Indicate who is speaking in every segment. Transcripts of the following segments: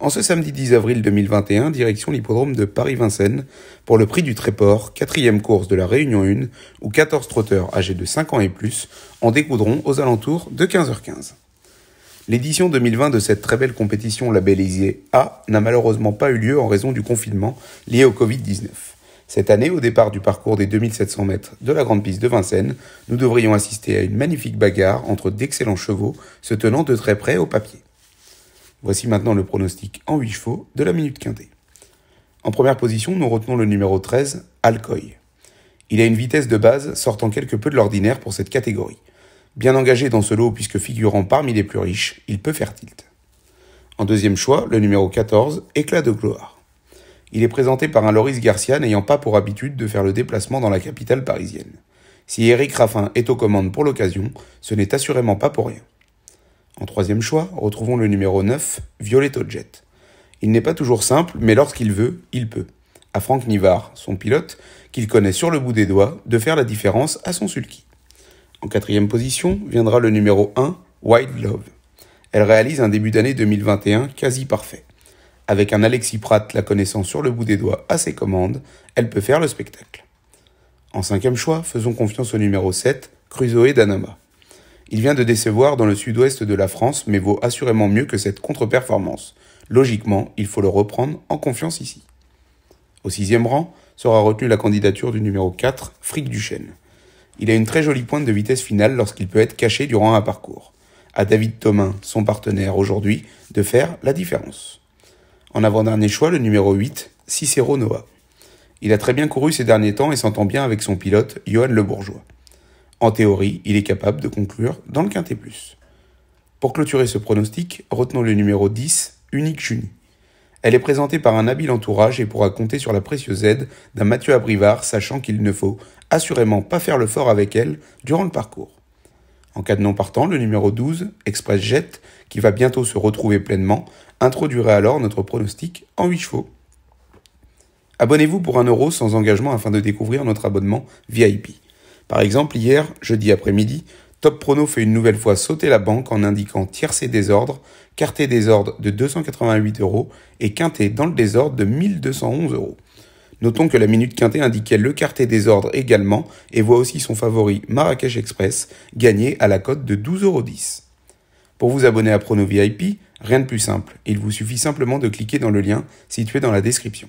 Speaker 1: En ce samedi 10 avril 2021, direction l'hippodrome de Paris-Vincennes pour le prix du Tréport, quatrième course de la Réunion 1, où 14 trotteurs âgés de 5 ans et plus en découdront aux alentours de 15h15. L'édition 2020 de cette très belle compétition labellisée A n'a malheureusement pas eu lieu en raison du confinement lié au Covid-19. Cette année, au départ du parcours des 2700 mètres de la grande piste de Vincennes, nous devrions assister à une magnifique bagarre entre d'excellents chevaux se tenant de très près au papier. Voici maintenant le pronostic en 8 chevaux de la Minute Quintée. En première position, nous retenons le numéro 13, Alcoy. Il a une vitesse de base sortant quelque peu de l'ordinaire pour cette catégorie. Bien engagé dans ce lot puisque figurant parmi les plus riches, il peut faire tilt. En deuxième choix, le numéro 14, Éclat de gloire. Il est présenté par un Loris Garcia n'ayant pas pour habitude de faire le déplacement dans la capitale parisienne. Si Eric Raffin est aux commandes pour l'occasion, ce n'est assurément pas pour rien. En troisième choix, retrouvons le numéro 9, Violetto Jet. Il n'est pas toujours simple, mais lorsqu'il veut, il peut. À Franck Nivard, son pilote, qu'il connaît sur le bout des doigts, de faire la différence à son sulky. En quatrième position viendra le numéro 1, Wild Love. Elle réalise un début d'année 2021 quasi parfait. Avec un Alexis Pratt la connaissant sur le bout des doigts à ses commandes, elle peut faire le spectacle. En cinquième choix, faisons confiance au numéro 7, Crusoe Danama. Il vient de décevoir dans le sud-ouest de la France, mais vaut assurément mieux que cette contre-performance. Logiquement, il faut le reprendre en confiance ici. Au sixième rang sera retenue la candidature du numéro 4, Frick Duchesne. Il a une très jolie pointe de vitesse finale lorsqu'il peut être caché durant un parcours. À David Thomas, son partenaire aujourd'hui, de faire la différence. En avant-dernier choix, le numéro 8, Cicero Noah. Il a très bien couru ces derniers temps et s'entend bien avec son pilote, Johan Le Bourgeois. En théorie, il est capable de conclure dans le quintet plus. Pour clôturer ce pronostic, retenons le numéro 10, Unique Juni. Elle est présentée par un habile entourage et pourra compter sur la précieuse aide d'un Mathieu Abrivard, sachant qu'il ne faut assurément pas faire le fort avec elle durant le parcours. En cas de non partant, le numéro 12, Express Jet, qui va bientôt se retrouver pleinement, introduirait alors notre pronostic en 8 chevaux. Abonnez-vous pour un euro sans engagement afin de découvrir notre abonnement VIP. Par exemple, hier, jeudi après-midi, Top Prono fait une nouvelle fois sauter la banque en indiquant tiercé désordre, quarté désordre de 288 euros et quinté dans le désordre de 1211 euros. Notons que la minute quintée indiquait le quarté ordres également et voit aussi son favori Marrakech Express gagner à la cote de 12,10 euros. Pour vous abonner à Prono VIP, rien de plus simple, il vous suffit simplement de cliquer dans le lien situé dans la description.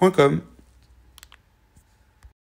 Speaker 1: com